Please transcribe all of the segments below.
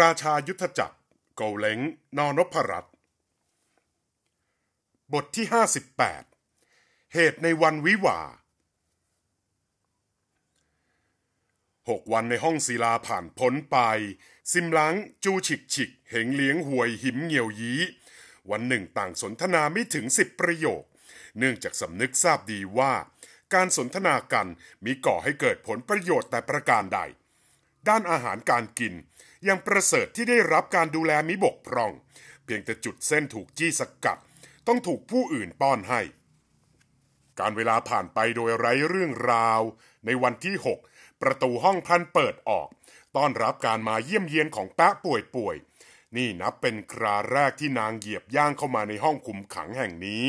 ราชายุทธจักรเกาเล้งนอนพรัตบทที่ 58 เหตุในวันวิวาหกวันในห้องศิลาผ่านพ้นไป ซิมลังจูฉิกฉิก เหงเลี้ยงหวยหิมเหงียวยีวันหนึ่งต่างสนทนาไม่ถึงสิบประโยค เนื่องจากสำนึกทราบดีว่า การสนทนากันมีก่อให้เกิดผลประโยชน์แต่ประการใด ด้านอาหารการกินยังประเสริฐที่ได้รับการดูแลมิบกพร่อง เพียงแต่จุดเส้นถูกจี้สกัด ต้องถูกผู้อื่นป้อนให้ การเวลาผ่านไปโดยไร้เรื่องราว ในวันที่ 6 ประตูห้องพันเปิดออก ต้อนรับการมาเยี่ยมเยียนของแปะป่วยป่วย นี่นับเป็นคราแรกที่นางเหยียบย่างเข้ามาในห้องคุมขังแห่งนี้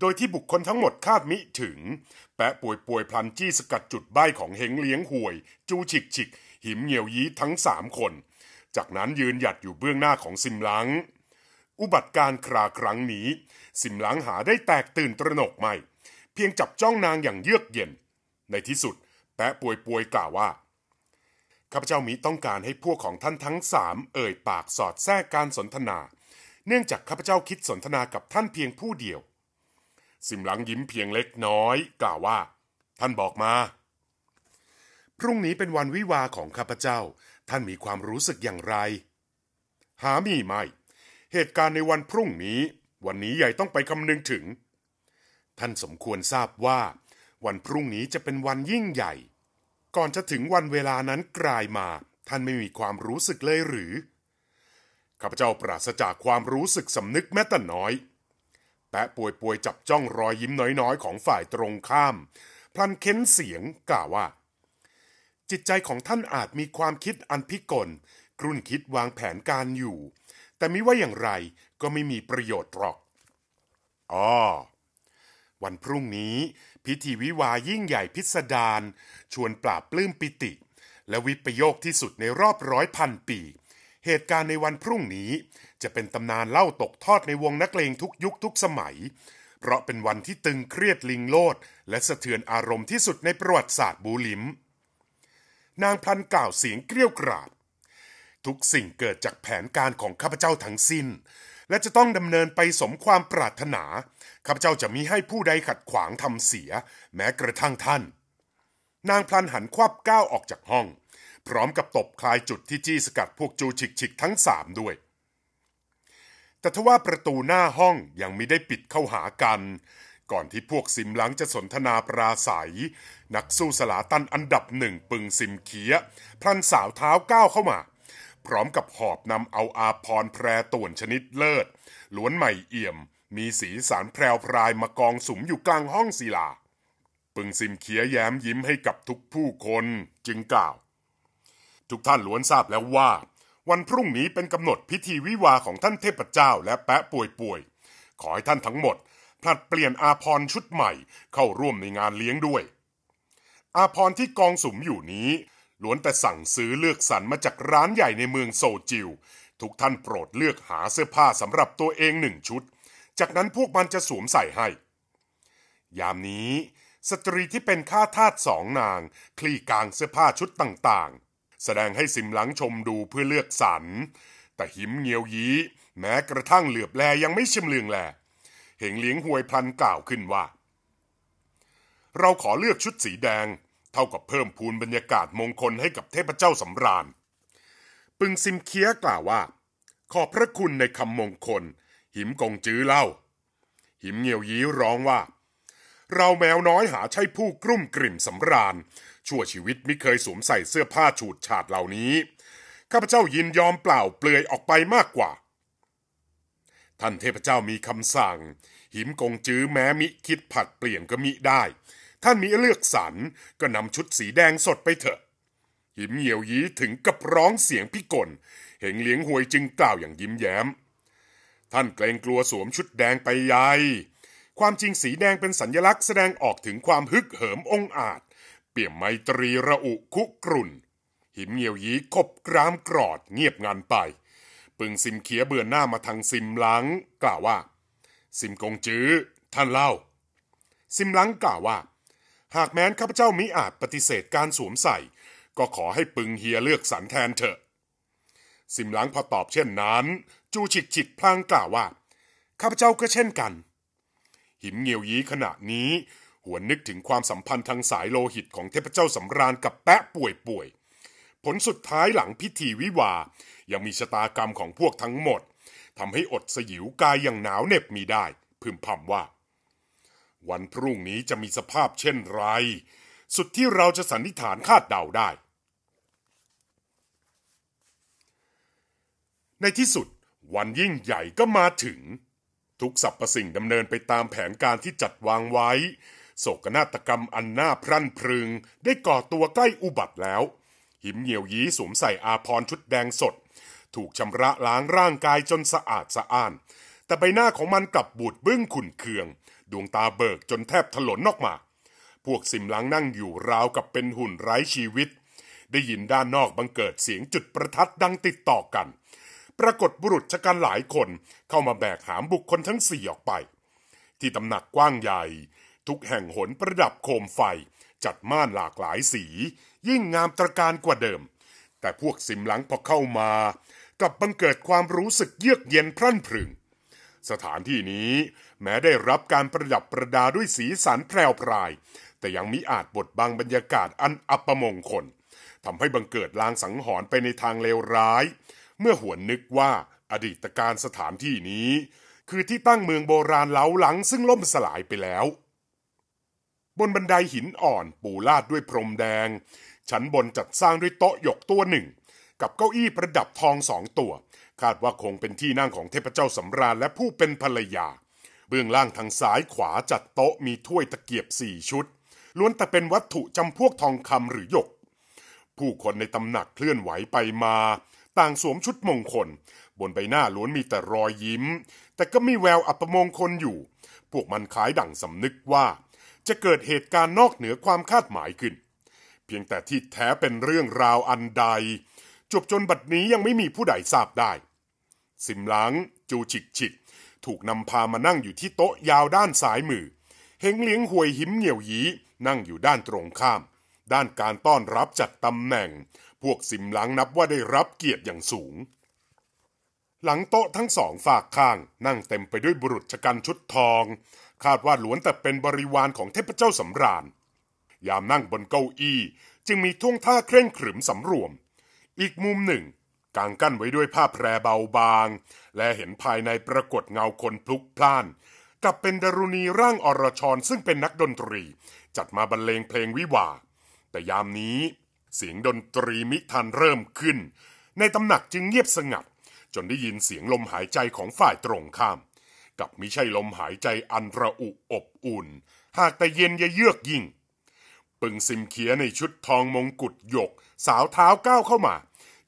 โดยที่บุคคลทั้งหมดคาดมิถึงแปะป่วยป่วยพลันจี้สกัดจุดใบของเหงเลี้ยงห่วย จูฉิกฉิก หิมเหนียวยี้ทั้งสามคนจากนั้นยืนหยัดอยู่เบื้องหน้าของซิมหลัง อุบัติการคราครั้งนี้ซิมหลังหาได้แตกตื่นตระหนกไม่ เพียงจับจ้องนางอย่างเยือกเย็น ในที่สุด แปะป่วยป่วยกล่าวว่าข้าพเจ้ามีต้องการให้พวกของท่านทั้งสามเอ่ย ปากสอดแทรกการสนทนา เนื่องจากข้าพเจ้าคิดสนทนากับท่านเพียงผู้เดียวสิมหลังยิ้มเพียงเล็กน้อย กล่าวว่า ท่านบอกมา พรุ่งนี้เป็นวันวิวาของข้าพเจ้าท่านมีความรู้สึกอย่างไร หามีไม่ เหตุการณ์ในวันพรุ่งนี้ วันนี้ใหญ่ต้องไปคำนึงถึง ท่านสมควรทราบว่า วันพรุ่งนี้จะเป็นวันยิ่งใหญ่ ก่อนจะถึงวันเวลานั้นกลายมา ท่านไม่มีความรู้สึกเลยหรือ ข้าพเจ้าปราศจากความรู้สึกสำนึกแม้แต่น้อย แปะป่วยป่วยจับจ้องรอยยิ้มน้อย ๆ ของฝ่ายตรงข้าม พลันเค้นเสียงกล่าวว่าจิตใจของท่านอาจมีความคิดอันพิกลกรุ่นคิดวางแผนการอยู่ แต่มิว่าอย่างไรก็ไม่มีประโยชน์หรอก อ๋อ วันพรุ่งนี้ พิธีวิวายิ่งใหญ่พิสดาร ชวนปราบปลื้มปิติ และวิปโยคที่สุดในรอบร้อยพันปี เหตุการณ์ในวันพรุ่งนี้ จะเป็นตำนานเล่าตกทอดในวงนักเลงทุกยุคทุกสมัย เพราะเป็นวันที่ตึงเครียดลิงโลด และสะเทือนอารมณ์ที่สุดในประวัติศาสตร์บูลิมนางพลันกล่าวเสียงเกลี้ยวกราด ทุกสิ่งเกิดจากแผนการของข้าพเจ้าทั้งสิ้น และจะต้องดำเนินไปสมความปรารถนาข้าพเจ้าจะมิให้ผู้ใดขัดขวางทำเสียแม้กระทั่งท่าน นางพลันหันควับก้าวออกจากห้อง พร้อมกับตบคลายจุดที่จี้สกัดพวกจูฉิกฉิกทั้งสามด้วยแต่ทว่าประตูหน้าห้องยังไม่ได้ปิดเข้าหากันก่อนที่พวกซิมหลังจะสนทนาปราศัย นักสู้สลาตันอันดับหนึ่งปึงซิมเคียพลันสาวเท้าก้าวเข้ามา พร้อมกับหอบนำเอาอาพรแพรต่วนชนิดเลิศล้วนใหม่เอี่ยม มีสีสารแพรวพรายมากองสุมอยู่กลางห้องศิลา ปึงซิมเคียแย้มยิ้มให้กับทุกผู้คนจึงกล่าว ทุกท่านล้วนทราบแล้วว่า วันพรุ่งนี้เป็นกำหนดพิธีวิวาของท่านเทพเจ้าและแปะป่วยป่วย ขอให้ท่านทั้งหมดผลัดเปลี่ยนอาพรชุดใหม่เข้าร่วมในงานเลี้ยงด้วย อาพรที่กองสุมอยู่นี้ล้วนแต่สั่งซื้อเลือกสรรมาจากร้านใหญ่ในเมืองโซจิวทุกท่านโปรดเลือกหาเสื้อผ้าสำหรับตัวเองหนึ่งชุด จากนั้นพวกมันจะสวมใส่ให้ ยามนี้ สตรีที่เป็นข้าทาสสองนาง คลี่กางเสื้อผ้าชุดต่างๆ แสดงให้ซิมหลังชมดูเพื่อเลือกสรรแต่หิมเงียวยีแม้กระทั่งเหลือบแลยังไม่ชิมเลืองแหลเหงเลี้ยงหวยพลันกล่าวขึ้นว่า เราขอเลือกชุดสีแดง เท่ากับเพิ่มพูนบรรยากาศมงคลให้กับเทพเจ้าสำราญ ปึงซิมเคียกล่าวว่า ขอบพระคุณในคำมงคลหิมกงจื้อเล่า หิมเงียวยี้ร้องว่า เราแมวน้อยหาใช่ผู้กลุ่มกลิ่มสำราญ ชั่วชีวิตไม่เคยสวมใส่เสื้อผ้าฉูดฉาดเหล่านี้ข้าพเจ้ายินยอมเปล่าเปลือยออกไปมากกว่าท่านเทพเจ้ามีคำสั่ง หิมกงจื้อแม้มิคิดผัดเปลี่ยนก็มิได้ ท่านมีเลือกสรรก็นำชุดสีแดงสดไปเถอะ หิมเหียวยีถึงกับร้องเสียงพิกล เหงเลี้ยงหวยจึงกล่าวอย่างยิ้มแย้ม ท่านเกรงกลัวสวมชุดแดงไปใหญ่ความจริงสีแดงเป็นสัญลักษณ์แสดงออกถึงความฮึกเหิมองอาจ เปี่ยมไมตรีระอุคุกรุ่น หิมเหียวยีคบกรามกรอดเงียบงันไปปึงซิมเขียเบือนหน้ามาทางซิมหลังกล่าวว่าซิมกงจื้อ ท่านเล่าซิมหลังกล่าวว่า หากแม้นข้าพเจ้ามิอาจปฏิเสธการสวมใส่ก็ขอให้ปึงเฮียเลือกสรรแทนเถอะซิมหลังพอตอบเช่นนั้น จูฉิกฉิกพลางกล่าวว่าข้าพเจ้าก็เช่นกัน หิมเงียวยีขณะนี้ หวนนึกถึงความสัมพันธ์ทางสายโลหิตของเทพเจ้าสำราญกับแปะป่วยป่วยผลสุดท้ายหลังพิธีวิวายังมีชะตากรรมของพวกทั้งหมดทำให้อดสยิวกายอย่างหนาวเหน็บมีได้ พึมพำว่า วันพรุ่งนี้จะมีสภาพเช่นไร สุดที่เราจะสันนิษฐานคาดเดาได้ ในที่สุด วันยิ่งใหญ่ก็มาถึง ทุกสรรพสิ่งดำเนินไปตามแผนการที่จัดวางไว้ โศกนาฏกรรมอันน่าพรั่นพรึง ได้ก่อตัวใกล้อุบัติแล้วหิมเหีียวยีสวมใส่อาพรชุดแดงสด ถูกชำระล้างร่างกายจนสะอาดสะอ้าน แต่ใบหน้าของมันกลับบูดบึ้งขุ่นเคือง ดวงตาเบิกจนแทบถลนนอกมา พวกสิมลังนั่งอยู่ราวกับเป็นหุ่นไร้ชีวิต ได้ยินด้านนอกบังเกิดเสียงจุดประทัดดังติดต่อกัน ปรากฏบุรุษชะกันหลายคนเข้ามาแบกหามบุคคลทั้งสี่ออกไป ที่ตำหนักกว้างใหญ่ทุกแห่งหนประดับโคมไฟ จัดม่านหลากหลายสียิ่งงามตระการกว่าเดิม แต่พวกสิมหลังพอเข้ามากลับบังเกิดความรู้สึกเยือกเย็นพรั่นพรึง สถานที่นี้แม้ได้รับการประดับประดาด้วยสีสันแพรวพราย แต่ยังมิอาจบดบังบรรยากาศอันอัปมงคลทำให้บังเกิดลางสังหรณ์ไปในทางเลวร้าย เมื่อหวนนึกว่าอดีตการสถานที่นี้ คือที่ตั้งเมืองโบราณเล้าหลังซึ่งล่มสลายไปแล้ว บนบันไดหินอ่อนปูลาดด้วยพรมแดงชั้นบนจัดสร้างด้วยโต๊ะหยกตัวหนึ่ง กับเก้าอี้ประดับทองสองตัว คาดว่าคงเป็นที่นั่งของเทพเจ้าสำราญและผู้เป็นภรรยา เบื้องล่างทางซ้ายขวาจัดโต๊ะมีถ้วยตะเกียบสี่ชุด ล้วนแต่เป็นวัตถุจำพวกทองคำหรือหยก ผู้คนในตำหนักเคลื่อนไหวไปมา ต่างสวมชุดมงคล บนใบหน้าล้วนมีแต่รอยยิ้ม แต่ก็มีแววอัปมงคลอยู่พวกมันคล้ายดั่งสำนึกว่า จะเกิดเหตุการณ์นอกเหนือความคาดหมายขึ้นเพียงแต่ที่แท้เป็นเรื่องราวอันใดจบจนบัดนี้ยังไม่มีผู้ใดทราบได้สิมหลังจูฉิกฉิก ถูกนำพามานั่งอยู่ที่โต๊ะยาวด้านซ้ายมือเฮงเลี้ยงหวยหิมเหนียวยีนั่งอยู่ด้านตรงข้าม ด้านการต้อนรับจัดตำแหน่ง พวกสิมหลังนับว่าได้รับเกียรติอย่างสูง หลัง โต๊ะทั้งสองฝากข้างนั่งเต็มไปด้วยบุรุษชกันชุดทองคาดว่าล้วนแต่เป็นบริวารของเทพเจ้าสำราญยามนั่งบนเก้าอี้จึงมีท่วงท่าเคร่งขรึมสำรวม อีกมุมหนึ่งกางกั้นไว้ด้วยผ้าแพรเบาบาง และเห็นภายในปรากฏเงาคนพลุกพล่าน กับเป็นดรุณีร่างอรชรซึ่งเป็นนักดนตรีจัดมาบรรเลงเพลงวิวา แต่ยามนี้เสียงดนตรีมิทันเริ่มขึ้น ในตำหนักจึงเงียบสงัดจนได้ยินเสียงลมหายใจของฝ่ายตรงข้าม กับมิใช่ลมหายใจอันระอุอบอุ่น หากแต่เย็นยเยือกยิ่งปึงซิมเคียในชุดทองมงกุฎหยก สาวเท้าก้าวเข้ามา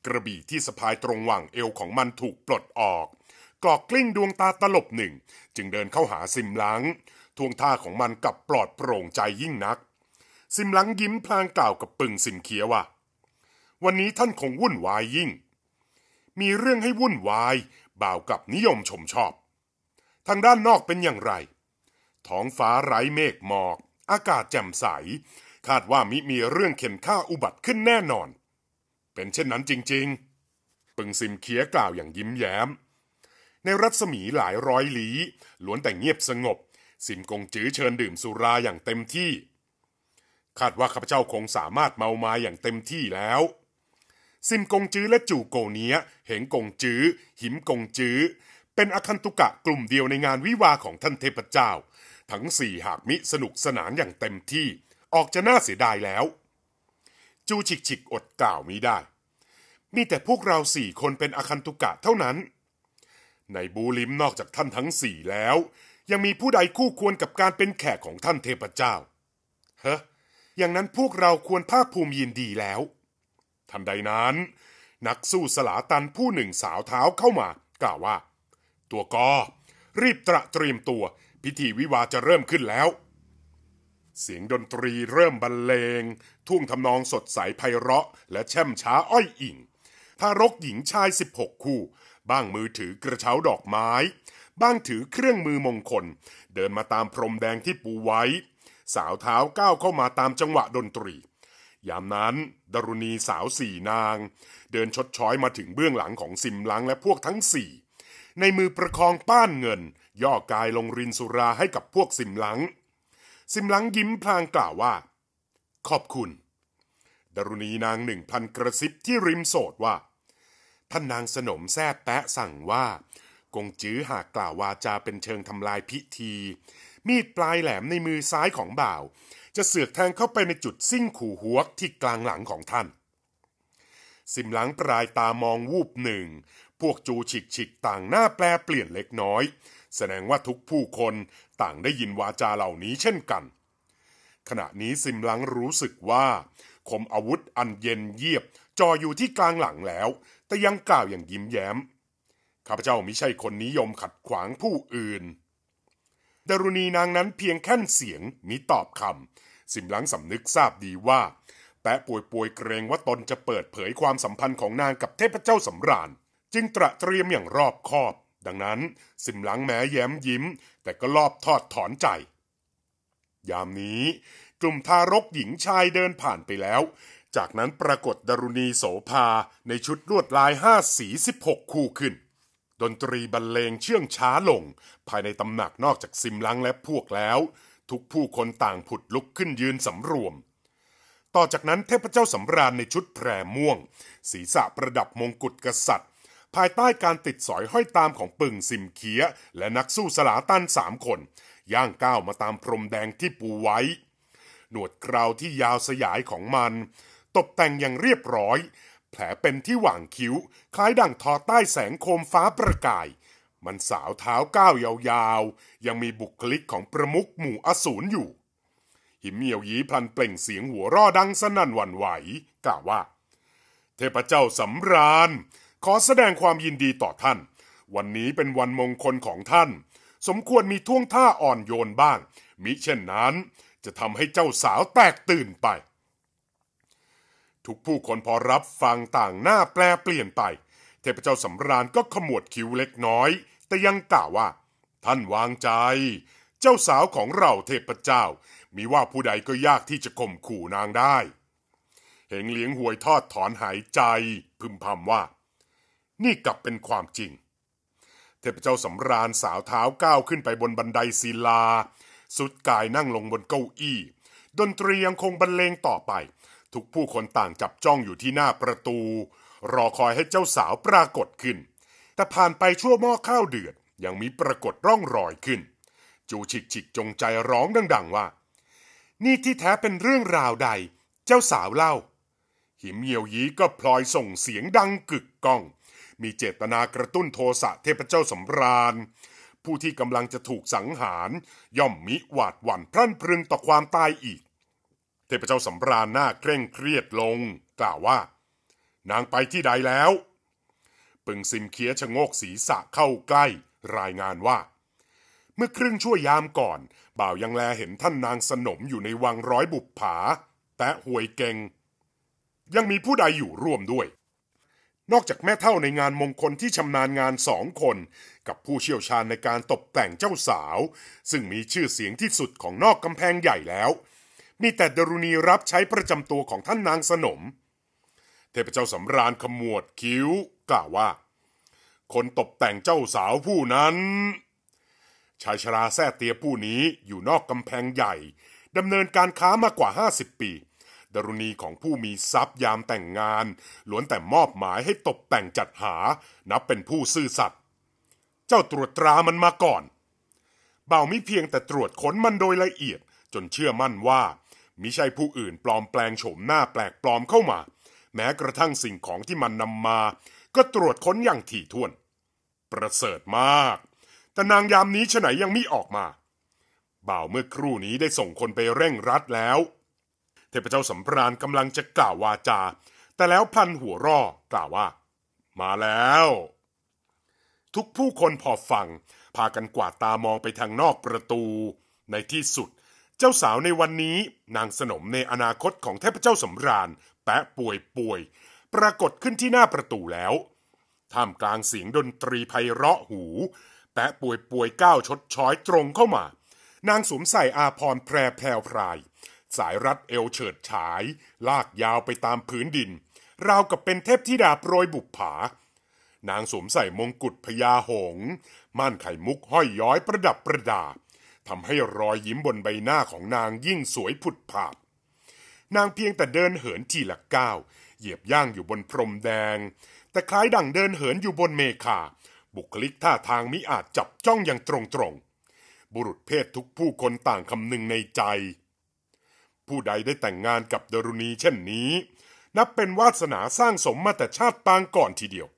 กระบี่ที่สะพายตรงหว่างเอวของมันถูกปลดออกกรอกกลิ้งดวงตาตลบหนึ่งจึงเดินเข้าหาซิมหลังท่วงท่าของมันกับปลอดโปร่งใจยิ่งนักซิมหลังยิ้มพลางกล่าวกับปึงซิมเคียว่า วันนี้ท่านคงวุ่นวายยิ่ง มีเรื่องให้วุ่นวายบ่าวกับนิยมชมชอบ ทางด้านนอกเป็นอย่างไร ท้องฟ้าไร้เมฆหมอก อากาศแจ่มใสคาดว่ามิมีเรื่องเข็นฆ่าอุบัติขึ้นแน่นอน เป็นเช่นนั้นจริงๆ ปึงซิมเคียกล่าวอย่างยิ้มแย้ม ในรัศมีหลายร้อยลี้ ล้วนแต่เงียบสงบ ซิมกงจื้อเชิญดื่มสุราอย่างเต็มที่ คาดว่าข้าพเจ้าคงสามารถเมามาอย่างเต็มที่แล้ว ซิมกงจื้อและจู่โกเนียเหงกงจื้อหิมกงจื้อเป็นอคันตุกะกลุ่มเดียวในงานวิวาของท่านเทพเจ้า ทั้งสี่หากมิสนุกสนานอย่างเต็มที่ออกจะน่าเสียดายแล้ว จูฉิกฉิกอดกล่าวมิได้ มีแต่พวกเราสี่คนเป็นอคันตุกะเท่านั้น ในบูลิมนอกจากท่านทั้งสี่แล้ว ยังมีผู้ใดคู่ควรกับการเป็นแขกของท่านเทพเจ้า ฮะ อย่างนั้นพวกเราควรภาคภูมิยินดีแล้วทันใดนั้น นักสู้สลาตันผู้หนึ่งสาวเท้าเข้ามา กล่าวว่า ตัวกอรีบตระเตรียมตัวพิธีวิวาจะเริ่มขึ้นแล้วเสียงดนตรีเริ่มบรรเลง ท่วงทำนองสดใสไพเราะและแช่มช้าอ้อยอิ่งทารกหญิงชาย 16 คู่ บ้างมือถือกระเช้าดอกไม้ บ้างถือเครื่องมือมงคล เดินมาตามพรมแดงที่ปูไว้ สาวเท้าก้าวเข้ามาตามจังหวะดนตรี ยามนั้น ดรุณีสาวสี่นาง เดินชดช้อยมาถึงเบื้องหลังของซิมลังและพวกทั้งสี่ในมือประคองป้านเงิน ย่อกายลงรินสุราให้กับพวกสิมหลังซิมลังยิ้มพลางกล่าวว่า ขอบคุณ ดรุณีนางหนึ่งพันกระซิบที่ริมโสดว่า ท่านนางสนมแทบแปะสั่งว่า กงจื้อหากกล่าววาจาเป็นเชิงทำลายพิธี มีดปลายแหลมในมือซ้ายของบ่าว จะเสือกแทงเข้าไปในจุดสิ้นขู่หัวที่กลางหลังของท่านซิมลังปลายตามองวูบหนึ่ง พวกจูฉิกฉิกต่างหน้าแปลเปลี่ยนเล็กน้อย แสดงว่าทุกผู้คนต่างได้ยินวาจาเหล่านี้เช่นกัน ขณะนี้ซิมลังรู้สึกว่า คมอาวุธอันเย็นเยียบจ่ออยู่ที่กลางหลังแล้ว แต่ยังกล่าวอย่างยิ้มแย้ม ข้าพเจ้ามิใช่คนนิยมขัดขวางผู้อื่นดารุณีนางนั้นเพียงแค่เสียงมิตอบคำสิมลังสำนึกทราบดีว่า แปะป่วยป่วยเกรงว่าตนจะเปิดเผยความสัมพันธ์ของนางกับเทพเจ้าสำราญจึงตระเตรียมอย่างรอบคอบดังนั้นสิมหลังแม้แย้มยิ้ม แต่ก็รอบทอดถอนใจ ยามนี้ กลุ่มทารกหญิงชายเดินผ่านไปแล้ว จากนั้นปรากฏดรุณีโสภาในชุดลวดลายห้าสีสิบหกคู่ขึ้น ดนตรีบรรเลงเชื่องช้าลง ภายในตำหนักนอกจากสิมลังและพวกแล้ว ทุกผู้คนต่างผุดลุกขึ้นยืนสำรวม ต่อจากนั้นเทพเจ้าสำราญในชุดแพรม่วง ศีรษะประดับมงกุฎกษัตริย์ภายใต้การติดสอยห้อยตามของปึงสิมเคียและนักสู้สลาตันสามคน ย่างก้าวมาตามพรมแดงที่ปูไว้ หนวดกราวที่ยาวสยายของมัน ตกแต่งอย่างเรียบร้อย แผลเป็นที่หว่างคิ้ว คล้ายดั่งทอใต้แสงโคมฟ้าประกาย มันสาวเท้าก้าวยาวๆยังมีบุคลิกของประมุขหมู่อสูรอยู่ หิมเหียวยีพลันเปล่งเสียงหัวร่อดังสนั่นหวั่นไหว กล่าวว่า เทพเจ้าสำราญขอแสดงความยินดีต่อท่าน วันนี้เป็นวันมงคลของท่าน สมควรมีท่วงท่าอ่อนโยนบ้าง มิเช่นนั้น จะทำให้เจ้าสาวแตกตื่นไป ทุกผู้คนพอรับฟังต่างหน้าแปลเปลี่ยนไป เทพเจ้าสำราญก็ขมวดคิ้วเล็กน้อย แต่ยังกล่าวว่า ท่านวางใจ เจ้าสาวของเราเทพเจ้า มีว่าผู้ใดก็ยากที่จะข่มขู่นางได้ เหงเหลียงหวยทอดถอนหายใจ พึมพำว่านี่กลับเป็นความจริง เทพเจ้าสำราญสาวเท้าก้าวขึ้นไปบนบันไดศิลา สุดกายนั่งลงบนเก้าอี้ ดนตรียังคงบรรเลงต่อไป ทุกผู้คนต่างจับจ้องอยู่ที่หน้าประตู รอคอยให้เจ้าสาวปรากฏขึ้น แต่ผ่านไปชั่วหม้อข้าวเดือด ยังมีปรากฏร่องรอยขึ้น จูฉิกฉิกจงใจร้องดัง ๆ ว่า นี่ที่แท้เป็นเรื่องราวใด เจ้าสาวเล่า หิมเยียวยีก็พลอยส่งเสียงดังกึกก้องมีเจตนากระตุ้นโทสะเทพเจ้าสำราญผู้ที่กำลังจะถูกสังหาร ย่อมมิหวาดหวั่นพรั่นพรึงต่อความตายอีก เทพเจ้าสำราญหน้าเคร่งเครียดลง กล่าวว่า นางไปที่ใดแล้ว ปึงซิมเคียชะโงกศีรษะเข้าใกล้ รายงานว่า เมื่อครึ่งชั่วยามก่อนบ่าวยังแลเห็นท่านนางสนมอยู่ในวังร้อยบุบผา แต่หวยเก่งยังมีผู้ใดอยู่ร่วมด้วยนอกจากแม่เท่าในงานมงคลที่ชำนาญงานสองคน กับผู้เชี่ยวชาญในการตกแต่งเจ้าสาว ซึ่งมีชื่อเสียงที่สุดของนอก กำแพงใหญ่แล้ว มีแต่ ดรุณีรับใช้ประจำตัวของท่านนางสนม เทพเจ้าสำราญขมวดคิ้ว กล่าว ว่า คนตกแต่งเจ้าสาวผู้นั้น ชายชราแท้เตียผู้นี้อยู่นอกกำแพงใหญ่ดำเนินการค้ามากกว่า50ปีดรุณีของผู้มีทรัพย์ยามแต่งงานล้วนแต่มอบหมายให้ตกแต่งจัดหา นับเป็นผู้ซื่อสัตย์เจ้าตรวจตรามันมาก่อน เบามิเพียงแต่ตรวจค้นมันโดยละเอียด จนเชื่อมั่นว่ามิใช่ผู้อื่นปลอมแปลงโฉมหน้าแปลกปลอมเข้ามา แม้กระทั่งสิ่งของที่มันนำมา ก็ตรวจค้นอย่างถี่ถ้วน ประเสริฐมากแต่นางยามนี้ฉไหนยังไม่ออกมาบ่าวเมื่อครู่นี้ได้ส่งคนไปเร่งรัดแล้วเทพเจ้าสำราญกำลังจะกล่าววาจา แต่แล้วพลันหัวร่อกล่าวว่า มาแล้ว ทุกผู้คนพอฟังพากันกวาดตามองไปทางนอกประตู ในที่สุดเจ้าสาวในวันนี้นางสนมในอนาคตของเทพเจ้าสำราญแปะป่วยป่วย ปรากฏขึ้นที่หน้าประตูแล้วท่ามกลางเสียงดนตรีไพเราะหู แปะป่วยป่วยก้าวชดช้อยตรงเข้ามา นางสวมใส่อาพรแพรแพรวพรายสายรัดเอวเฉิดฉาย ลากยาวไปตามพื้นดิน ราวกับเป็นเทพธิดาโปรยบุปผานางสวมใส่มงกุฎพญาหงม่านไข่มุกห้อยย้อยประดับประดาทำให้รอยยิ้มบนใบหน้าของนางยิ่งสวยผุดผาดนางเพียงแต่เดินเหินทีละก้าวเหยียบย่างอยู่บนพรมแดง แต่คล้ายดั่งเดินเหินอยู่บนเมฆาบุคลิกท่าทางมิอาจจับจ้องอย่างตรงๆบุรุษเพศทุกผู้คนต่างคำนึงในใจผู้ใดได้แต่งงานกับดรุณีเช่นนี้ นับเป็นวาสนาสร้างสมมาแต่ชาติปางก่อนทีเดียว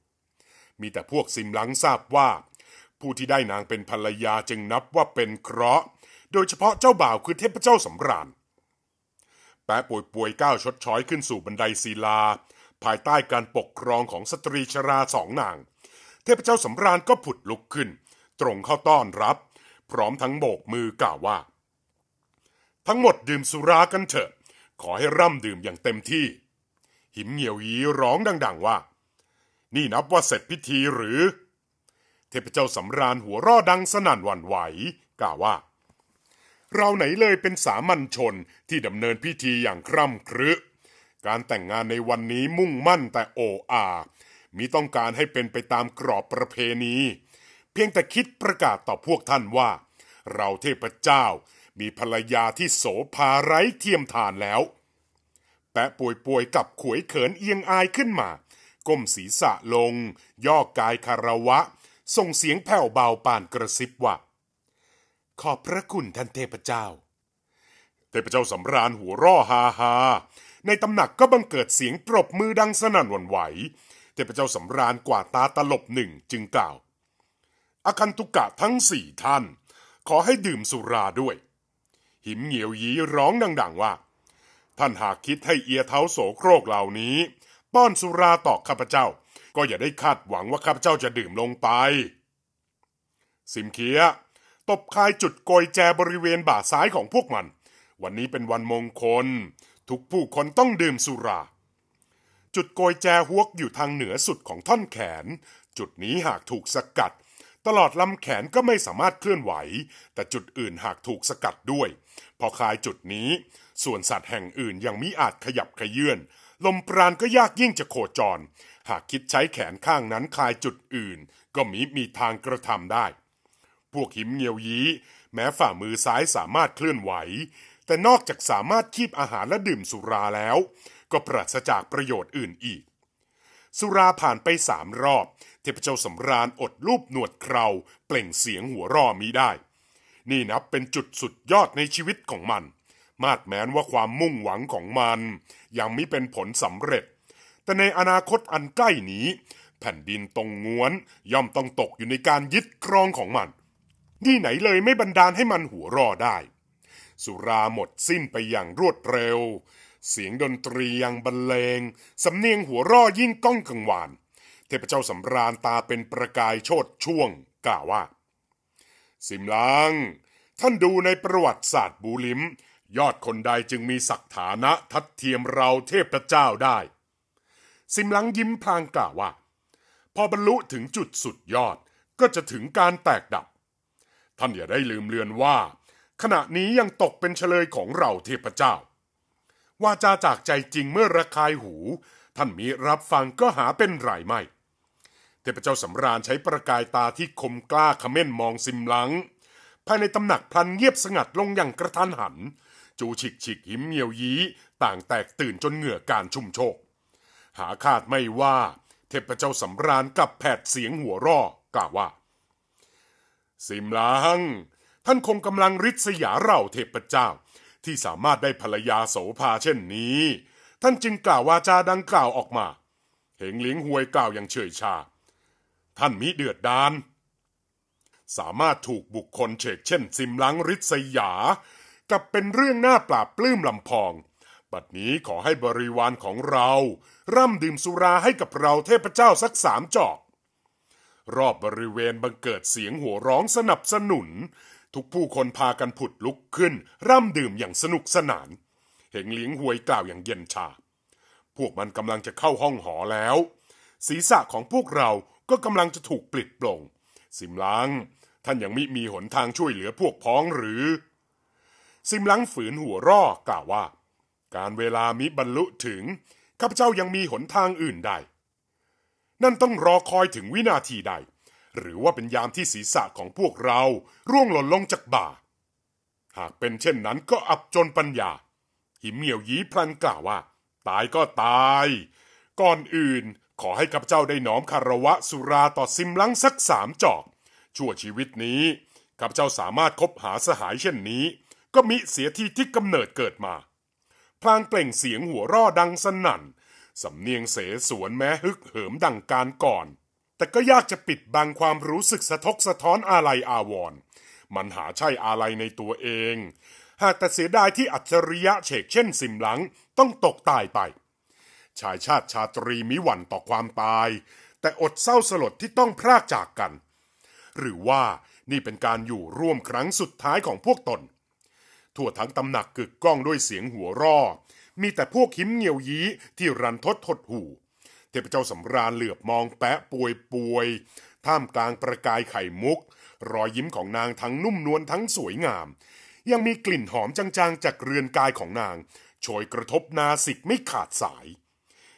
มีแต่พวกซิมลังทราบว่า ผู้ที่ได้นางเป็นภรรยาจึงนับว่าเป็นเคราะห์โดยเฉพาะเจ้าบ่าวคือเทพเจ้าสำราญ แปะป่วยป่วยก้าวชดช้อยขึ้นสู่บันไดศิลา ภายใต้การปกครองของสตรีชราสองนาง เทพเจ้าสำราญก็ผุดลุกขึ้น ตรงเข้าต้อนรับ พร้อมทั้งโบกมือกล่าวว่าทั้งหมดดื่มสุรากันเถอะ ขอให้ร่ำดื่มอย่างเต็มที่ หิมเหี่ยวยีร้องดัง ๆว่า นี่นับว่าเสร็จพิธีหรือ เทพเจ้าสำราญหัวรอดังสนั่นหวั่นไหว กล่าวว่า เราไหนเลยเป็นสามัญชนที่ดำเนินพิธีอย่างคร่ำครึ การแต่งงานในวันนี้มุ่งมั่นแต่โออา มีต้องการให้เป็นไปตามกรอบประเพณีเพียงแต่คิดประกาศต่อพวกท่านว่า เราเทพเจ้ามีภรรยาที่โสภาไร้เทียมทานแล้ว แปะป่วยๆกับขวยเขินเอียงอายขึ้นมา ก้มศีรษะลง ย่อกายคารวะ ส่งเสียงแผ่วเบาปานกระซิบว่าขอบพระคุณท่านเทพเจ้า เทพเจ้าสำราญหัวร่อฮาฮาในตำหนักก็บังเกิดเสียงปรบมือดังสนั่นหวันไหว เทพเจ้าสำราญกว่า ตาตลบหนึ่งจึงกล่าว อคันตุกะทั้งสี่ท่าน ขอให้ดื่มสุราด้วยหิมเหงียวยีร้องดัง ๆว่าท่านหากคิดให้เอียเท้าโสโครกเหล่านี้ ป้อนสุราต่อข้าพเจ้า ก็อย่าได้คาดหวังว่าข้าพเจ้าจะดื่มลงไปสิมเคีย ตบคายจุดโกยแจบริเวณบ่าซ้ายของพวกมัน วันนี้เป็นวันมงคล ทุกผู้คนต้องดื่มสุรา จุดโกยแจฮวกอยู่ทางเหนือสุดของท่อนแขน จุดนี้หากถูกสกัดตลอดลำแขนก็ไม่สามารถเคลื่อนไหว แต่จุดอื่นหากถูกสกัดด้วย พอคลายจุดนี้ ส่วนสัตว์แห่งอื่นยังมิอาจขยับขยื่นลมปราณก็ยากยิ่งจะโคจร หากคิดใช้แขนข้างนั้นคลายจุดอื่น ก็มิมีทางกระทำได้ พวกหิมเงียวยี แม้ฝ่ามือซ้ายสามารถเคลื่อนไหว แต่นอกจากสามารถคีบอาหารและดื่มสุราแล้ว ก็ปราศจากประโยชน์อื่นอีกสุราผ่านไปสามรอบ เทพเจ้าสำราญอดรูปหนวดเคราเปล่งเสียงหัวรอมีได้ นี่นับเป็นจุดสุดยอดในชีวิตของมัน มาดแม้นว่าความมุ่งหวังของมันยังไม่เป็นผลสำเร็จ แต่ในอนาคตอันใกล้นี้ แผ่นดินตรงง้วนย่อมต้องตกอยู่ในการยึดครองของมันนี่ไหนเลยไม่บันดาลให้มันหัวรอได้ สุราหมดสิ้นไปอย่างรวดเร็วเสียงดนตรียังบรรเลงสำเนียงหัวร่อยิ่งก้องกังวาน เทพเจ้าสำราญตาเป็นประกายโชดช่วง กล่าวว่า สิมลัง ท่านดูในประวัติศาสตร์บูลิมยอดคนใดจึงมีศักฐานะทัดเทียมเราเทพเจ้าได้ สิมลังยิ้มพลางกล่าวว่า พอบรรลุถึงจุดสุดยอดก็จะถึงการแตกดับ ท่านอย่าได้ลืมเลือนว่า ขณะนี้ยังตกเป็นเฉลยของเราเทพเจ้าวาจาจากใจจริงเมื่อระคายหู ท่านมีรับฟังก็หาเป็นไรไม่เทพเจ้าสำราญใช้ประกายตาที่คมกล้าขม้นมองซิมหลังภายในตำหนักพลันเงียบสงัดลงอย่างกระทันหัน จูฉิกฉิกหิมเหียวยี้ต่างแตกตื่นจนเหงื่อการชุ่มโชก หาคาดไม่ว่า เทพเจ้าสำราญกับแผดเสียงหัวร่อกล่าวว่าซิมหลังท่านคงกำลังริษยาเราเทพเจ้าที่สามารถได้ภรรยาโสภาเช่นนี้ ท่านจึงกล่าววาจาดังกล่าวออกมา เหงหลิงหวยกล่าวอย่างเฉยชา ท่านมิเดือดดาน สามารถถูกบุคคลเฉกเช่นซิมลังริษยากับเป็นเรื่องหน้าปราบปลื้มลำพอง บัดนี้ขอให้บริวารของเรา ร่ำดื่มสุราให้กับเราเทพเจ้าสักสามจอก รอบบริเวณบังเกิดเสียงหัวร้องสนับสนุนทุกผู้คนพากันผุดลุกขึ้น ร่ำดื่มอย่างสนุกสนาน เหงหลิงหวยกล่าวอย่างเย็นชาพวกมันกำลังจะเข้าห้องหอแล้ว ศีรษะของพวกเราก็กำลังจะถูกปลิดปลงสิมลังท่านยังมิมีหนทางช่วยเหลือพวกพ้องหรือ สิมลังฝืนหัวร่อกล่าวว่า การเวลามิบรรลุถึงข้าพเจ้ายังมีหนทางอื่นใดนั่นต้องรอคอยถึงวินาทีใดหรือว่าเป็นยามที่ศีรษะของพวกเราร่วงหล่นลงจากบ่า หากเป็นเช่นนั้นก็อับจนปัญญา หิมเหมียวยีพลันกล่าวว่า ตายก็ตาย ก่อนอื่นขอให้กับเจ้าได้น้อมคารวะสุราต่อซิมลังสักสามจอก ชั่วชีวิตนี้กับเจ้าสามารถคบหาสหายเช่นนี้ ก็มิเสียที่ที่กำเนิดเกิดมา พลางเปล่งเสียงหัวร่อดังสนั่น สำเนียงเสสวนแม้ฮึกเหิมดังการก่อนแต่ก็ยากจะปิดบังความรู้สึกสะทกสะท้อนอาลัยอาวร์มันหาใช่อาลัยในตัวเอง หากแต่เสียดายที่อัจฉริยะเฉกเช่นสิมหลังต้องตกตายไป ชายชาติชาตรีมิหวั่นต่อความตาย แต่อดเศร้าสลดที่ต้องพรากจากกัน หรือว่านี่เป็นการอยู่ร่วมครั้งสุดท้ายของพวกตน ทั่วทั้งตำหนักกึกก้องด้วยเสียงหัวร่อมีแต่พวกหิมเงียวยี้ที่รันทดทดหู่เทพเจ้าสำราญเหลือบมองแปะป่วยป่วย ท่ามกลางประกายไข่มุก รอยยิ้มของนางทั้งนุ่มนวลทั้งสวยงาม ยังมีกลิ่นหอมจางๆ จากเรือนกายของนางโชยกระทบนาสิกไม่ขาดสาย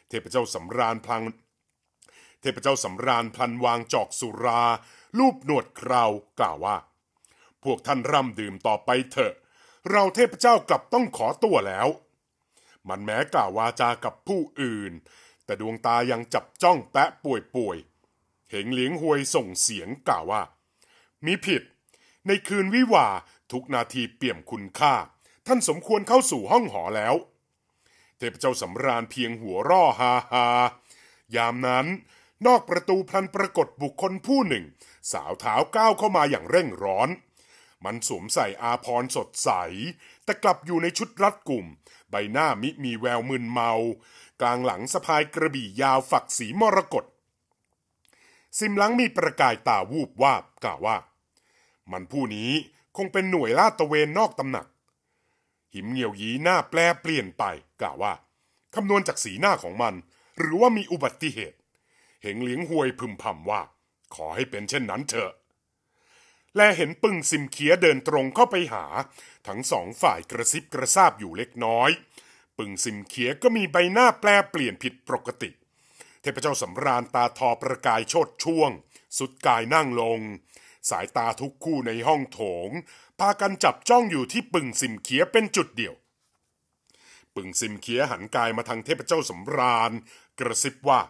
เทพเจ้าสำราญพลังเทพเจ้าสำราญพลันวางจอกสุราลูบหนวดคราวกล่าวว่า พวกท่านร่ำดื่มต่อไปเถอะ เราเทพเจ้ากลับต้องขอตัวแล้ว มันแม้กล่าววาจากับผู้อื่นแต่ดวงตายังจับจ้องแปะป่วยๆเหงเหลียงหวยส่งเสียงกล่าวว่ามีผิด ในคืนวิวาทุกนาทีเปี่ยมคุณค่า ท่านสมควรเข้าสู่ห้องหอแล้ว เทพเจ้าสำราญเพียงหัวร่อฮาฮายามนั้น นอกประตูพลันปรากฏบุคคลผู้หนึ่ง สาวเท้าก้าวเข้ามาอย่างเร่งร้อน มันสวมใส่อาพรสดใส แต่กลับอยู่ในชุดรัดกลุ่มใบหน้ามิมีแววมึนเมากลางหลังสะพายกระบี่ยาวฝักสีมรกตซิมลังมีประกายตาวูบวาบกล่าวว่า มันผู้นี้คงเป็นหน่วยลาดตะเวนนอกตำหนัก หิมเหงียวยีหน้าแปลเปลี่ยนไป กล่าวว่าคำนวณจากสีหน้าของมันหรือว่ามีอุบัติเหตุ เหงเหลียงหวยพึมพำว่าขอให้เป็นเช่นนั้นเถอะ และเห็นปึ่งซิมเคียเดินตรงเข้าไปหา ทั้งสองฝ่ายกระซิบกระซาบอยู่เล็กน้อยปึงซิมเขียก็มีใบหน้าแปลเปลี่ยนผิดปกติ เทพเจ้าสำราญตาทอประกายโชดช่วง สุดกายนั่งลง สายตาทุกคู่ในห้องโถง พากันจับจ้องอยู่ที่ปึงซิมเขียเป็นจุดเดียว ปึงซิมเขียหันกายมาทางเทพเจ้าสำราญกระซิบว่า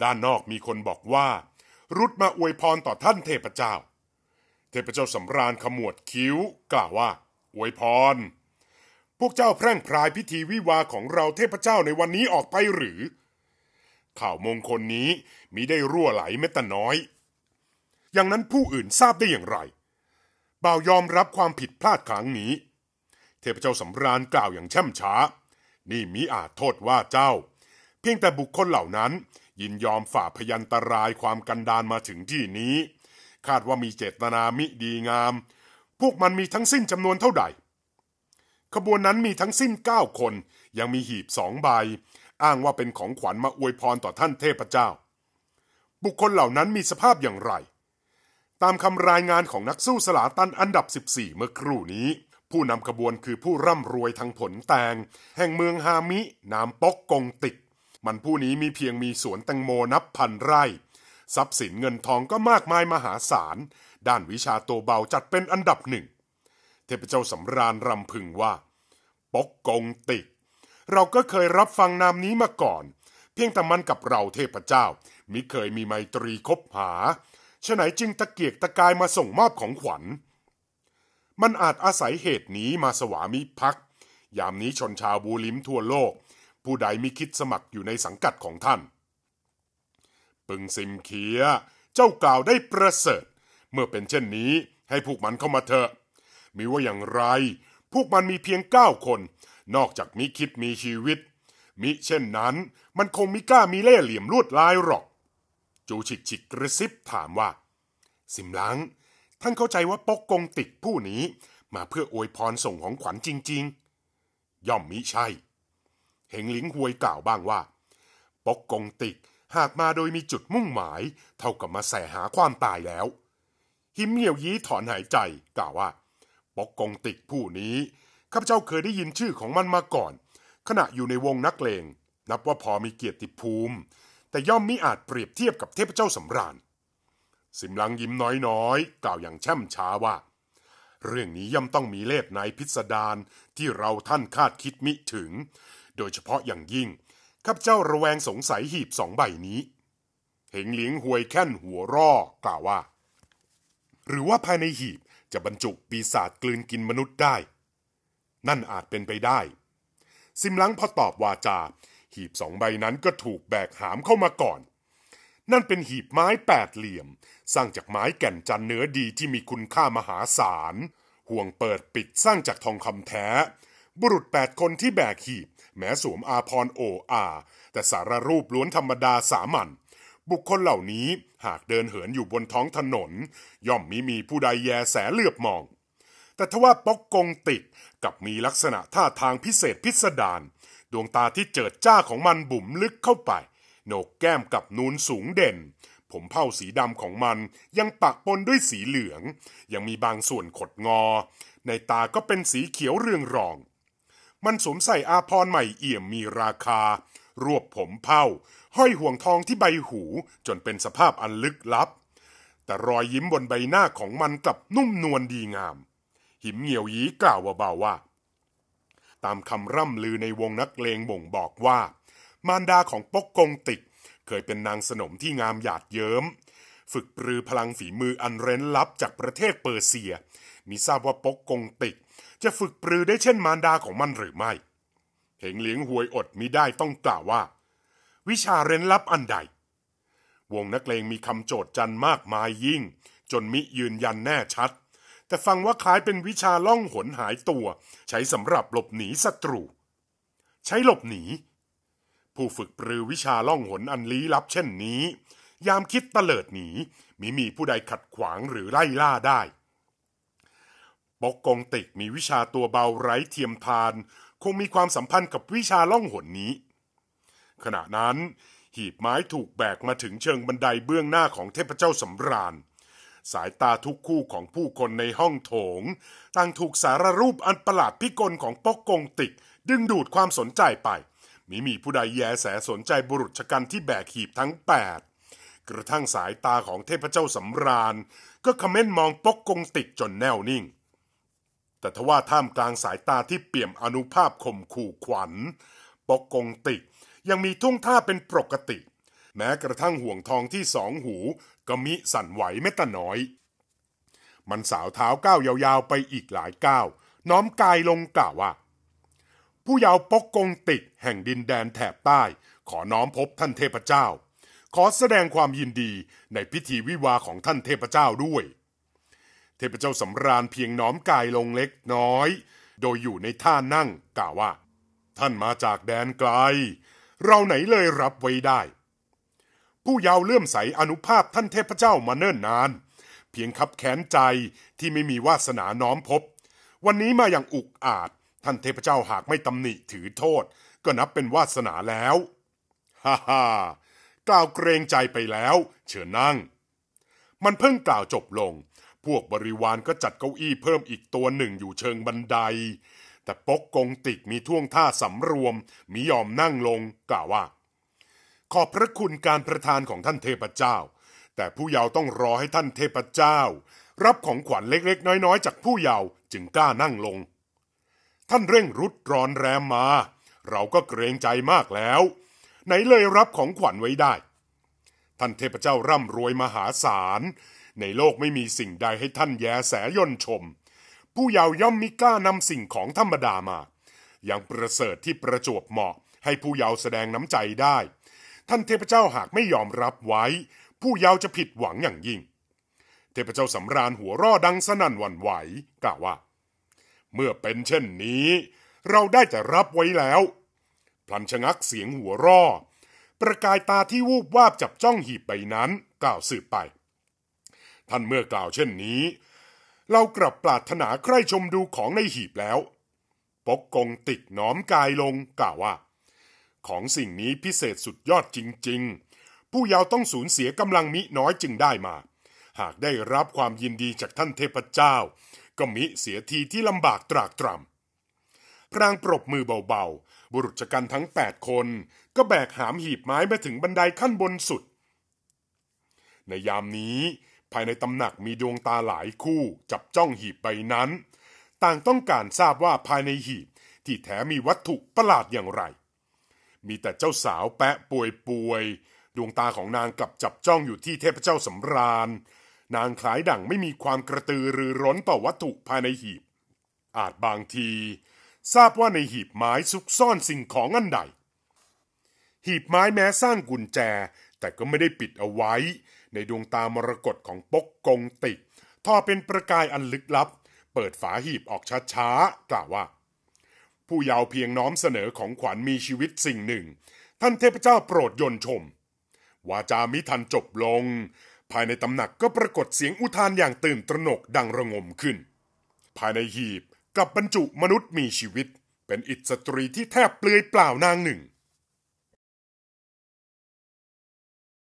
ด้านนอกมีคนบอกว่า รุดมาอวยพรต่อท่านเทพเจ้า เทพเจ้าสำราญขมวดคิ้ว กล่าวว่า อวยพรพวกเจ้าแพร่งพรายพิธีวิวาของเราเทพเจ้าในวันนี้ออกไปหรือ ข่าวมงคลนี้มิได้รั่วไหลแม้แต่น้อย อย่างนั้นผู้อื่นทราบได้อย่างไรบ่าวยอมรับความผิดพลาดครั้งนี้ เทพเจ้าสำราญกล่าวอย่างช่ำช้า นี่มิอาจโทษว่าเจ้า เพียงแต่บุคคลเหล่านั้น ยินยอมฝ่าพยันตรายความกันดานมาถึงที่นี้ คาดว่ามีเจตนามิดีงาม พวกมันมีทั้งสิ้นจำนวนเท่าใดขบวนนั้นมีทั้งสิ้น 9 คน ยังมีหีบสองใบ อ้างว่าเป็นของขวัญมาอวยพรต่อท่านเทพเจ้า บุคคลเหล่านั้นมีสภาพอย่างไร ตามคำรายงานของนักสู้สลาตันอันดับ 14 เมื่อครู่นี้ ผู้นำขบวนคือผู้ร่ำรวยทางผลแตง แห่งเมืองฮามิ นามปกกงติก มันผู้นี้มีเพียงมีสวนแตงโมนับพันไร่ ทรัพย์สินเงินทองก็มากมายมหาศาล ด้านวิชาโตเบาจัดเป็นอันดับหนึ่งเทพเจ้าสำราญรำพึงว่า ปกกงติกเราก็เคยรับฟังนามนี้มาก่อน เพียงแต่มันกับเราเทพเจ้ามิเคยมีไมตรีคบหาฉะไหนจึงตะเกียกตะกายมาส่งมอบของขวัญ มันอาจอาศัยเหตุนี้มาสวามิภักดิ์ยามนี้ชนชาวบูลิมทั่วโลก ผู้ใดมิคิดสมัครอยู่ในสังกัดของท่าน ปึงซิมเคียเจ้ากล่าวได้ประเสริฐ เมื่อเป็นเช่นนี้ให้พวกมันเข้ามาเถอะมีว่าอย่างไร พวกมันมีเพียงเก้าคน นอกจากมิคิดมีชีวิต มิเช่นนั้น มันคงมิกล้ามีเล่ห์เหลี่ยมลวดลายหรอก จูฉิกฉิกกระซิบถามว่า สิมลังท่านเข้าใจว่าปกกงติกผู้นี้ มาเพื่ออวยพรส่งของขวัญจริง ๆ ย่อมมิใช่ เหงหลิงหวยกล่าวบ้างว่า ปกกงติก หากมาโดยมีจุดมุ่งหมาย เท่ากับมาแสหาความตายแล้ว หิมเหนียวยี้ถอนหายใจกล่าวว่าปกกงติกผู้นี้ข้าพเจ้าเคยได้ยินชื่อของมันมาก่อน ขณะอยู่ในวงนักเลง นับว่าพอมีเกียรติภูมิ แต่ย่อมมิอาจเปรียบเทียบกับเทพเจ้าสำราญ สิมลังยิ้มน้อยๆ กล่าวอย่างแช่มช้าว่า เรื่องนี้ย่อมต้องมีเล่ห์ในพิสดารที่เราท่านคาดคิดมิถึง โดยเฉพาะอย่างยิ่งข้าพเจ้าระแวงสงสัยหีบสองใบนี้ เหงเหลียงหวยแค่นหัวร่อกล่าวว่า หรือว่าภายในหีบจะบรรจุปีศาจกลืนกินมนุษย์ได้ นั่นอาจเป็นไปได้ ซิมลังพอตอบวาจา หีบสองใบนั้นก็ถูกแบกหามเข้ามาก่อน นั่นเป็นหีบไม้แปดเหลี่ยม สร้างจากไม้แก่นจันเนื้อดีที่มีคุณค่ามหาศาล ห่วงเปิดปิดสร้างจากทองคำแท้ บุรุษแปดคนที่แบกหีบ แม้สวมอาพรโออา แต่สารรูปล้วนธรรมดาสามัญบุคคลเหล่านี้หากเดินเหินอยู่บนท้องถนน ย่อมมิมีผู้ใดแยแสเลือบมอง แต่ทว่าป๊อกกงติดกับมีลักษณะท่าทางพิเศษพิสดารดวงตาที่เจิดจ้าของมันบุ๋มลึกเข้าไปโหนกแก้มกับนูนสูงเด่น ผมเผ่าสีดำของมันยังปักปนด้วยสีเหลือง ยังมีบางส่วนขดงอ ในตาก็เป็นสีเขียวเรืองรอง มันสวมใส่อาพรใหม่เอี่ยมมีราคารวบผมเผ้า ห้อยห่วงทองที่ใบหูจนเป็นสภาพอันลึกลับ แต่รอยยิ้มบนใบหน้าของมันกลับนุ่มนวลดีงาม หิมเหียวยีกล่าวเบาๆว่า ตามคำร่ำลือในวงนักเลงบ่งบอกว่า มารดาของปกกงติกเคยเป็นนางสนมที่งามหยาดเยิ้มฝึกปรือพลังฝีมืออันเร้นลับจากประเทศเปอร์เซีย มีทราบว่าปกกงติกจะฝึกปรือได้เช่นมารดาของมันหรือไม่เหงเหลียงหวยอดมิได้ต้องกล่าวว่า วิชาเร้นลับอันใด วงนักเลงมีคำโจทย์จันมากมายยิ่ง จนมิยืนยันแน่ชัด แต่ฟังว่าคล้ายเป็นวิชาล่องหนหายตัว ใช้สำหรับหลบหนีศัตรู ใช้หลบหนี ผู้ฝึกปรือวิชาล่องหนอันลี้ลับเช่นนี้ ยามคิดเตลิดหนีมิมีผู้ใดขัดขวางหรือไล่ล่าได้ ปกกงติกมีวิชาตัวเบาไร้เทียมทานคงมีความสัมพันธ์กับวิชาล่องหนนี้ ขณะนั้นหีบไม้ถูกแบกมาถึงเชิงบันไดเบื้องหน้าของเทพเจ้าสำราญ สายตาทุกคู่ของผู้คนในห้องโถง ต่างถูกสารรูปอันประหลาดพิกลของปอกกงติก ดึงดูดความสนใจไปมิมีผู้ใดแยแสสนใจบุรุษชกันที่แบกหีบทั้งแปดกระทั่งสายตาของเทพเจ้าสำราญ ก็คมเมต์มองปอกกงติกจนแน่วนิ่งแต่ทว่าท่ามกลางสายตาที่เปี่ยมอนุภาพข่มขู่ขวัญ ปกกงติกยังมีท่วงท่าเป็นปกติ แม้กระทั่งห่วงทองที่สองหูก็มิสั่นไหวแม้แต่น้อย มันสาวเท้าก้าวยาวๆไปอีกหลายก้าวน้อมกายลงกล่าวว่า ผู้ยาวปกกงติกแห่งดินแดนแถบใต้ ขอน้อมพบท่านเทพเจ้า ขอแสดงความยินดีในพิธีวิวาของท่านเทพเจ้าด้วยเทพเจ้าสำราญเพียงน้อมกายลงเล็กน้อย โดยอยู่ในท่านั่ง กล่าวว่า ท่านมาจากแดนไกล เราไหนเลยรับไว้ได้ ผู้ยาวเลื่อมใสอนุภาพท่านเทพเจ้ามาเนิ่นนาน เพียงคับแขนใจที่ไม่มีวาสนาน้อมพบ วันนี้มาอย่างอุกอาจท่านเทพเจ้าหากไม่ตำหนิถือโทษ ก็นับเป็นวาสนาแล้วฮ่าฮ่ากล่าวเกรงใจไปแล้ว เชิญนั่ง มันเพิ่งกล่าวจบลงพวกบริวารก็จัดเก้าอี้เพิ่มอีกตัวหนึ่งอยู่เชิงบันได แต่ปกกงติกมีท่วงท่าสำรวม มิยอมนั่งลงกล่าวว่า ขอบพระคุณการประทานของท่านเทพเจ้า แต่ผู้เยาว์ต้องรอให้ท่านเทพเจ้า รับของขวัญเล็กๆ น้อยๆ จากผู้เยาว์จึงกล้านั่งลง ท่านเร่งรุดร้อนแรมมา เราก็เกรงใจมากแล้ว ไหนเลยรับของขวัญไว้ได้ ท่านเทพเจ้าร่ำรวยมหาศาลในโลกไม่มีสิ่งใดให้ท่านแยแสย่นชม ผู้เยาวย่อมมิกล้านำสิ่งของธรรมดามา อย่างประเสริฐที่ประจวบเหมาะ ให้ผู้เยาวแสดงน้ำใจได้ ท่านเทพเจ้าหากไม่ยอมรับไว้ ผู้เยาวจะผิดหวังอย่างยิ่ง เทพเจ้าสำราญหัวร่อดังสนั่นวันไหวกล่าวว่า เมื่อเป็นเช่นนี้ เราได้จะรับไว้แล้วพลันชะงักเสียงหัวร่อประกายตาที่วูบวาบจับจ้องหีบใบนั้นกล่าวสืบไปท่านเมื่อกล่าวเช่นนี้ เรากลับปรารถนาใคร่ชมดูของในหีบแล้ว ปกกงติดน้อมกายลงกล่าวว่า ของสิ่งนี้พิเศษสุดยอดจริงๆ ผู้ยาวต้องสูญเสียกำลังมิน้อยจึงได้มา หากได้รับความยินดีจากท่านเทพเจ้า ก็มิเสียทีที่ลำบากตรากตรำพรางปรบมือเบาๆบุรุษชกันทั้งแปดคน ก็แบกหามหีบไม้มาถึงบันไดขั้นบนสุด ในยามนี้ภายในตำหนักมีดวงตาหลายคู่จับจ้องหีบใบนั้น ต่างต้องการทราบว่าภายในหีบที่แท้มีวัตถุประหลาดอย่างไร มีแต่เจ้าสาวแปะป่วยๆดวงตาของนางกับจับจ้องอยู่ที่เทพเจ้าสำราญนางคล้ายดั่งไม่มีความกระตือรือร้นต่อวัตถุภายในหีบ อาจบางทีทราบว่าในหีบไม้ซุกซ่อนสิ่งของอันใด หีบไม้แม้สร้างกุญแจแต่ก็ไม่ได้ปิดเอาไว้ในดวงตามรกตของปกกงติททอเป็นประกายอันลึกลับ เปิดฝาหีบออกช้าๆ กล่าวว่า ผู้ยาวเพียงน้อมเสนอของขวัญมีชีวิตสิ่งหนึ่ง ท่านเทพเจ้าโปรดยนชมวาจามิทันจบลง ภายในตำหนักก็ปรากฏเสียงอุทานอย่างตื่นตระหนกดังระงมขึ้น ภายในหีบกับบรรจุมนุษย์มีชีวิต เป็นอิสตรีที่แทบเปลือยเปล่านางหนึ่ง